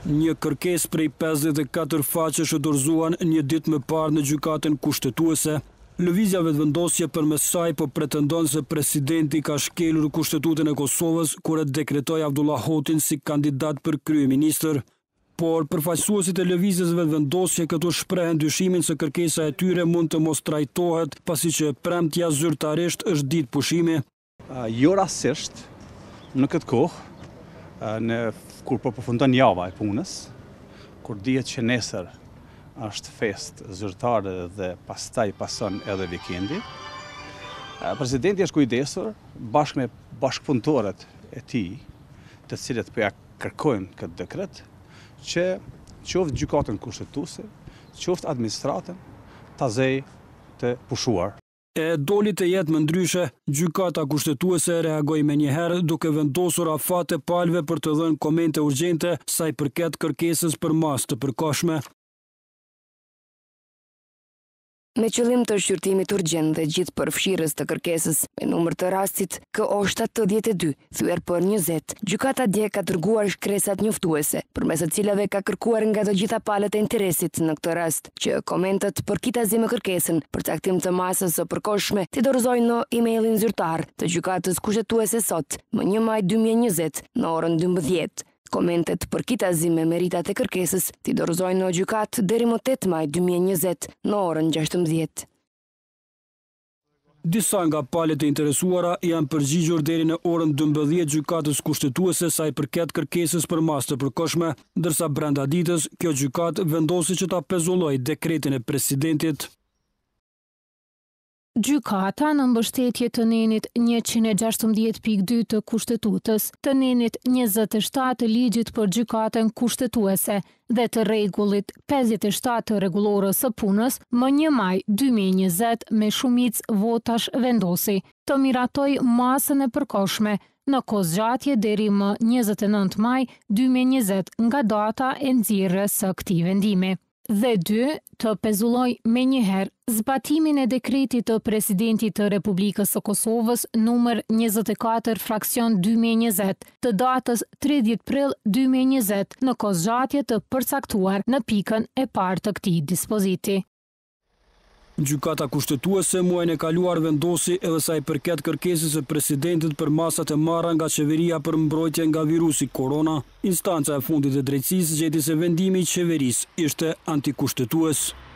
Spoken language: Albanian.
Një kërkes prej 54 faqe shë dorzuan një dit më parë në gjukatën kushtetuese. Lëvizja vetëvendosje vendosje për mesaj për po pretendon se presidenti ka shkelur kushtetutin e Kosovës, kure dekretoj Abdullah Hotin si kandidat për krye minister. Por, përfaqësuasit e lëvizjes vetëvendosje vendosje këtu shprehen dyshimin se kërkesa e tyre mund të mos trajtohet, pasi që e premtja zyrtarisht është ditë pushimi. Jo rasisht, në këtë kohë, në kur po përfundon java e punës, kur dihet që nesër është fest zyrtare dhe pastaj pason edhe vikendi. Presidenti është kujdesur bashkë me bashkëpuntorët e ti, të cilët përja po kërkojnë këtë dekret, që qoftë gjukatën kushtetuse, qoftë administratën të të pushuar e doli të jetë më ndryshe, gjykata kushtetuese reagoj me njëherë duke vendosur afate palve për të dhënë komente urgjente saj përket kërkesës për mas të përkashme. Me qëllim të shqyrtimit urgjen dhe gjithë përfshirës të kërkesës me numër të rastit, kë o 72, thyër për 20, gjukata dje ka tërguar shkresat njëftuese, për mesë cilave ka kërkuar nga të gjitha palet e interesit në këtë rast, që komentet për kita zime kërkesën për taktim të masës o përkoshme të dorëzojnë në e-mailin zyrtar të gjukatës kushtetuese sot më një maj 2020 në orën 12. Komentet për kitazim me meritat e kërkesës t'i dorëzojnë në gjukat dheri më 8 maj 2020 në orën 16. Disa nga palet e interesuara janë përgjigjur deri në orën 12 gjykatës kushtetuese sa i përket kërkesës për masë të përkoshme, dërsa brenda ditës, kjo gjykatë vendosi që ta pezulloj dekretin e presidentit. Gjykata në mbështetje të nenit 116.2 të kushtetutës, të nenit 27 të ligjit për gjykatën kushtetuese dhe të regullit 57 të regulorës së punës më një maj 2020 me shumic votash vendosi, të miratoj masën e përkoshme në kozgjatje deri më 29 maj 2020 nga data e nëzirë së këti vendimi dhe 2 të pezulloj me njëherë zbatimin e dekretit të presidentit të Republikës së Kosovës nr. 24 fraksion 2020 të datës 30 prill 2020 në kozgjatje të përcaktuar në pikën e partë të këtij dispoziti. Gjukata kushtetuese muajnë e kaluar vendosi edhe sa i përket kërkesis e presidentit për masat e marra nga qeveria për mbrojtje nga virusi korona. Instanca e fundit e drejtsis gjeti se vendimi qeveris ishte antikushtetuese.